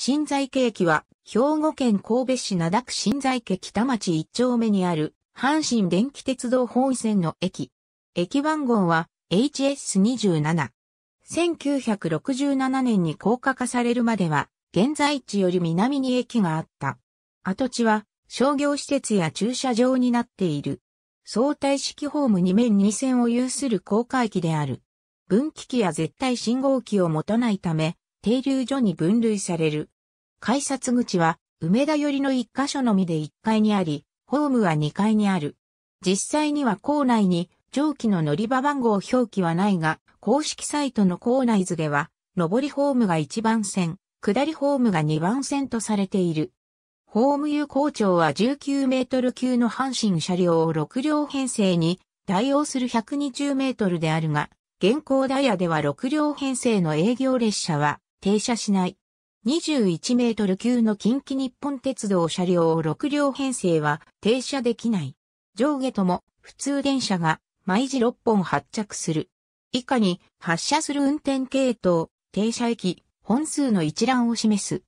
新在家駅は、兵庫県神戸市灘区新在家北町一丁目にある、阪神電気鉄道本線の駅。駅番号は、HS27。1967年に高架化されるまでは、現在地より南に駅があった。跡地は、商業施設や駐車場になっている。相対式ホーム2面2線を有する高架駅である。分岐器や絶対信号機を持たないため、停留所に分類される。改札口は梅田寄りの1箇所のみで1階にあり、ホームは2階にある。実際には構内に蒸気の乗り場番号表記はないが、公式サイトの構内図では、上りホームが1番線、下りホームが2番線とされている。ホーム有効長は19メートル級の阪神車両を6両編成に対応する120メートルであるが、現行ダイヤでは6両編成の営業列車は停車しない。21メートル級の近畿日本鉄道車両6両編成は停車できない。上下とも普通電車が毎時6本発着する。以下に発車する運転系統、停車駅、本数の一覧を示す。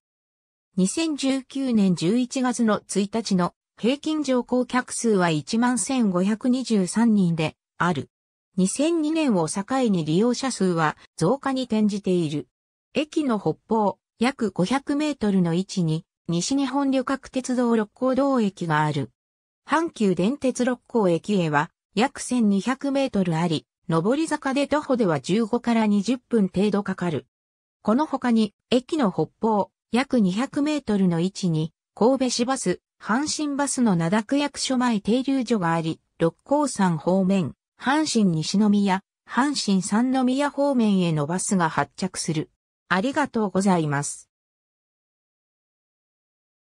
2019年11月の1日の平均乗降客数は11,523人である。2002年を境に利用者数は増加に転じている。駅の北方、約500メートルの位置に、西日本旅客鉄道六甲道駅がある。阪急電鉄六甲駅へは、約1200メートルあり、上り坂で徒歩では15から20分程度かかる。この他に、駅の北方、約200メートルの位置に、神戸市バス、阪神バスの名田区役所前停留所があり、六甲山方面、阪神西宮、阪神三宮方面へのバスが発着する。ありがとうございます。